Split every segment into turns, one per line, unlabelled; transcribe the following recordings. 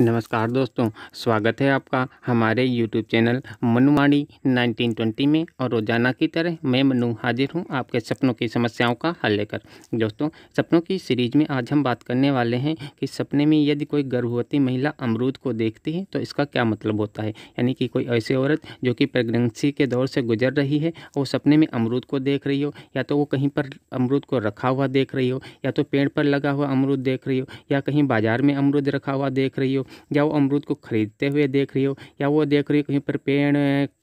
नमस्कार दोस्तों स्वागत है आपका हमारे यूट्यूब चैनल मनुवाणी 1920 में और रोजाना की तरह मैं मनु हाजिर हूं आपके सपनों की समस्याओं का हल लेकर दोस्तों सपनों की सीरीज में आज हम बात करने वाले हैं कि सपने में यदि कोई गर्भवती महिला अमरूद को देखती है तो इसका क्या मतलब होता है यानी कि कोई ऐसी औरत जो कि प्रेगनेंसी के दौर से गुजर रही है वो सपने में अमरूद को देख रही हो या तो वो कहीं पर अमरूद को रखा हुआ देख रही हो या तो पेड़ पर लगा हुआ अमरूद देख रही हो या कहीं बाजार में अमरूद रखा हुआ देख रही हो या वो अमरूद को खरीदते हुए देख रही हो या वो देख रही हो कहीं पर पेड़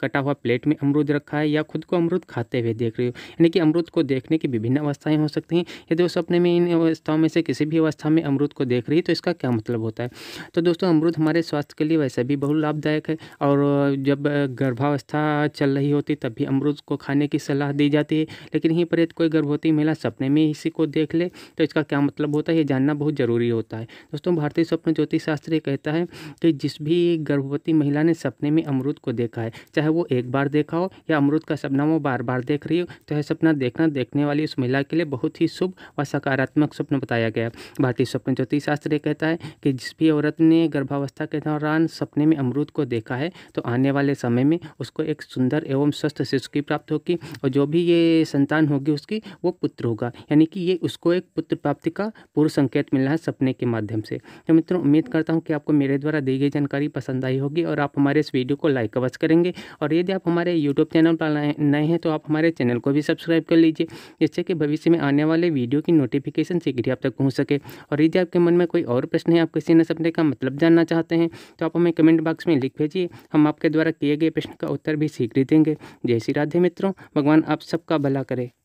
कटा हुआ प्लेट में अमरूद रखा है या खुद को अमरूद खाते हुए देख रही हो यानी कि अमरूद को देखने की विभिन्न अवस्थाएं हो सकती हैं यदि वो तो सपने में इन अवस्थाओं में से किसी भी अवस्था में अमरूद को देख रही है तो इसका क्या मतलब होता है तो दोस्तों अमरूद हमारे स्वास्थ्य के लिए वैसे भी बहुत लाभदायक है और जब गर्भावस्था चल रही होती तब भी अमरूद को खाने की सलाह दी जाती है लेकिन यहीं पर यदि कोई गर्भवती महिला सपने में इसी को देख ले तो इसका क्या मतलब होता है ये जानना बहुत ज़रूरी होता है दोस्तों भारतीय स्वप्न ज्योतिष शास्त्र एक कहता है कि जिस भी गर्भवती महिला ने सपने में अमरूद को देखा है चाहे वो एक बार देखा हो या अमरूद का सपना वो बार बार देख रही हो तो यह सपना देखना देखने वाली उस महिला के लिए बहुत ही शुभ व सकारात्मक स्वप्न बताया गया भारतीय स्वप्न ज्योतिष शास्त्र कहता है कि जिस भी औरत ने गर्भावस्था के दौरान सपने में अमरूद को देखा है तो आने वाले समय में उसको एक सुंदर एवं स्वस्थ शिशु की प्राप्त होगी और जो भी ये संतान होगी उसकी वो पुत्र होगा यानी कि ये उसको एक पुत्र प्राप्ति का पूर्व संकेत मिलना है सपने के माध्यम से तो मित्रों उम्मीद करता हूँ कि आप आपको मेरे द्वारा दी गई जानकारी पसंद आई होगी और आप हमारे इस वीडियो को लाइक अवश्य करेंगे और यदि आप हमारे यूट्यूब चैनल पर नए हैं तो आप हमारे चैनल को भी सब्सक्राइब कर लीजिए जिससे कि भविष्य में आने वाले वीडियो की नोटिफिकेशन शीघ्र आप तक पहुँच सके और यदि आपके मन में कोई और प्रश्न है आप किसी न सपने का मतलब जानना चाहते हैं तो आप हमें कमेंट बॉक्स में लिख भेजिए हम आपके द्वारा किए गए प्रश्न का उत्तर भी शीघ्र देंगे जय श्री राधे मित्रों भगवान आप सबका भला करें